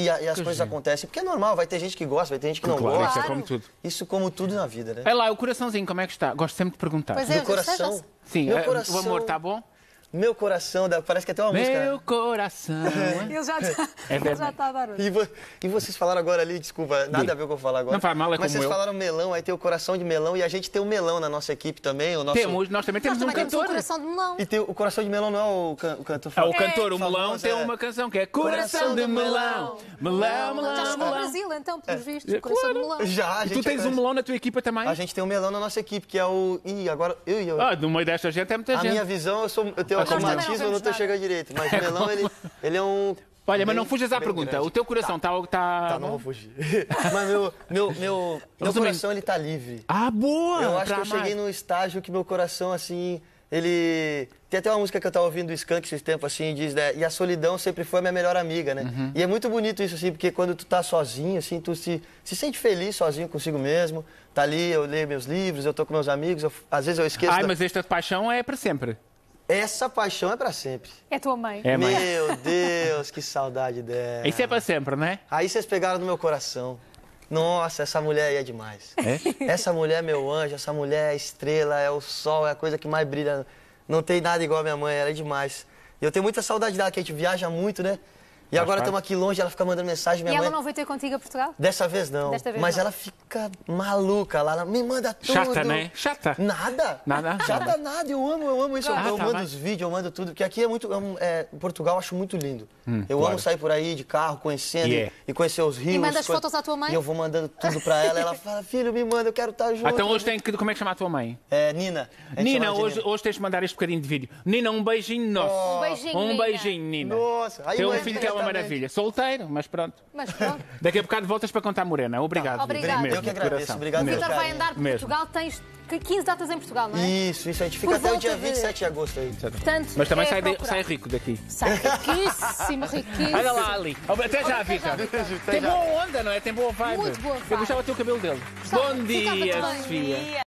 E, a, e, as que coisas gente. acontecem. Porque é normal, vai ter gente que gosta, vai ter gente que não claro, gosta. Isso, é como tudo. isso como tudo na vida, né? É lá, o coraçãozinho, como é que está? Gosto sempre de perguntar. Pois é, Do coração. Sim, Meu é, coração... o amor está bom? Meu coração, parece que até uma Meu música. Meu né? coração. eu é. já, é eu já tá- é tava E, vo, e, vocês falaram agora ali, desculpa, nada a ver com o que eu vou falar agora. Não faz mal, é Mas vocês eu. falaram melão, aí tem o coração de melão e a gente tem o melão na nossa equipe também. O nosso... Temos, nós também temos nós um também cantor. Temos né? o coração de melão. E tem o coração de melão não é o, can, o cantor famoso. É, o cantor, o é melão tem uma canção que é Coração, coração de melão. Melão, melão, melão. Já chegou ao Brasil, então, pelos é. vistos, coração claro. de melão. Já, e tu tens um melão na tua equipa também? A gente tem um melão na nossa equipe, que é o. Ih, agora. Eu, eu. Ah, no meio desta gente é muita gente. A minha visão, eu sou. Eu tenho não, eu não te chega direito, mas melão, ele, ele é um... Olha, mas não fuja essa pergunta. Grande. O teu coração está. Tá, tá... tá... não vou fugir. mas meu, meu, meu, meu coração ele tá livre. Ah, boa! Eu acho que eu cheguei num estágio que meu coração, assim, ele. Tem até uma música que eu tava ouvindo do Skunk esses tempos, assim, diz, né? E a solidão sempre foi minha melhor amiga, né? Uhum. E é muito bonito isso, assim, porque quando tu tá sozinho, assim, tu se, se sente feliz sozinho consigo mesmo. Tá ali, eu leio meus livros, eu tô com meus amigos, eu, às vezes eu esqueço. Ai, da... mas esta paixão é para sempre. Essa paixão é para sempre. É tua mãe. É, mãe. Meu Deus, que saudade dela. Isso é para sempre, né? Aí vocês pegaram no meu coração. Nossa, essa mulher aí é demais. É? Essa mulher é meu anjo, essa mulher é estrela, é o sol, é a coisa que mais brilha. Não tem nada igual a minha mãe, ela é demais. E eu tenho muita saudade dela, que a gente viaja muito, né? E Mas agora estamos aqui longe, ela fica mandando mensagem. Minha e mãe... ela não veio ter contigo a Portugal? Dessa vez não. Desta vez Mas não. ela fica fica maluca lá. me manda tudo. Chata, né? Chata. Nada. Nada. Chata nada. Eu amo, eu amo isso. Chata, eu, tá, mando mas... os vídeos, eu mando tudo. Porque aqui é muito. É, é Portugal eu acho muito lindo. Hum, eu claro. amo sair por aí de carro, conhecendo yeah. É. e conhecer os rios. E manda as fotos da tua mãe? E eu vou mandando tudo pra ela. Ela fala, filho, me manda, eu quero estar junto. Então hoje tem que. Como é que chama a tua mãe? É, Nina. Nina, hoje, Nina. hoje tens de mandar este bocadinho de vídeo. Nina, um beijinho nosso. Oh. Um beijinho. Um beijinho, Nina. Nossa. Aí, Tem um filho que é uma maravilha. Solteiro, mas pronto. Mas pronto. Daqui a bocado voltas para contar Morena. Obrigado. Obrigado que agradeço. Obrigado Vitor vai andar por Mesmo. Portugal, tens 15 datas em Portugal, não é? Isso, isso. A gente fica Por até o dia 27 de agosto aí. Portanto, Mas é também é sai, de- sai rico daqui. Sai riquíssimo, riquíssimo. Olha lá ali. Até já, Vitor. Tem boa onda, não é? Tem boa vibe. Muito boa vibe. Eu gostava de ter o cabelo dele. Bom dia, dia, Bom Sofia.